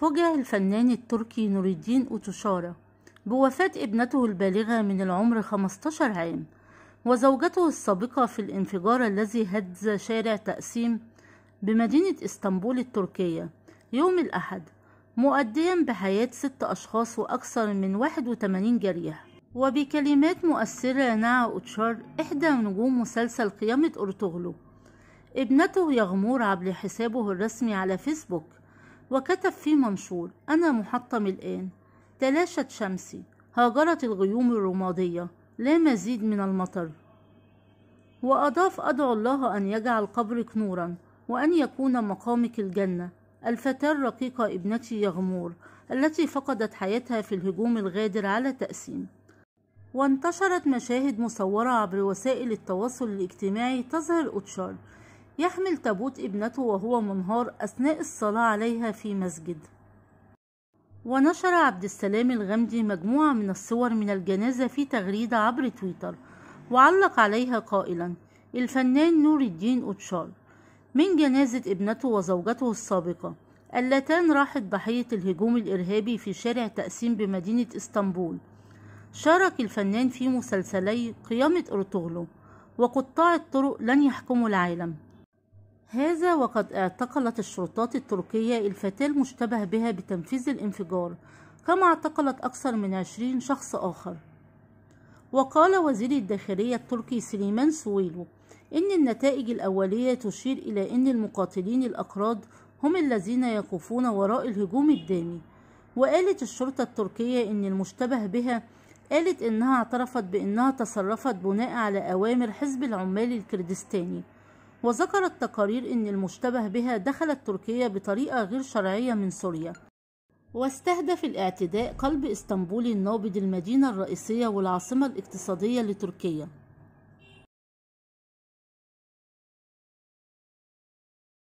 فوجئ الفنان التركي نور الدين أوتوشارا بوفاة ابنته البالغة من العمر 15 عام وزوجته السابقة في الانفجار الذي هز شارع تقسيم بمدينة اسطنبول التركية يوم الأحد مؤديا بحياة ست أشخاص وأكثر من 81 جريح وبكلمات مؤثرة نعى أوتشار إحدى نجوم مسلسل قيامة أرطغلو ابنته يغمور عبر حسابه الرسمي على فيسبوك وكتب في منشور أنا محطم الآن تلاشت شمسي هاجرت الغيوم الرمادية لا مزيد من المطر وأضاف أدعو الله أن يجعل قبرك نورا وأن يكون مقامك الجنة الفتاة الرقيقة ابنتي يغمور التي فقدت حياتها في الهجوم الغادر على تأسيم وانتشرت مشاهد مصورة عبر وسائل التواصل الاجتماعي تظهر أوتشار يحمل تابوت ابنته وهو منهار أثناء الصلاة عليها في مسجد ونشر عبد السلام الغمدي مجموعة من الصور من الجنازة في تغريدة عبر تويتر وعلق عليها قائلا الفنان نور الدين أوتشار من جنازة ابنته وزوجته السابقة اللتان راحت ضحية الهجوم الإرهابي في شارع تقسيم بمدينة إسطنبول شارك الفنان في مسلسلي قيامة أرطغرل وقطاع الطرق لن يحكموا العالم هذا وقد اعتقلت الشرطات التركية الفتاة المشتبه بها بتنفيذ الانفجار كما اعتقلت أكثر من عشرين شخص آخر وقال وزير الداخلية التركي سليمان سويلو إن النتائج الأولية تشير إلى أن المقاتلين الأكراد هم الذين يقفون وراء الهجوم الدامي وقالت الشرطة التركية إن المشتبه بها قالت إنها اعترفت بأنها تصرفت بناء على أوامر حزب العمال الكردستاني وذكرت تقارير أن المشتبه بها دخلت تركيا بطريقة غير شرعية من سوريا واستهدف الاعتداء قلب اسطنبول النابض المدينة الرئيسية والعاصمة الاقتصادية لتركيا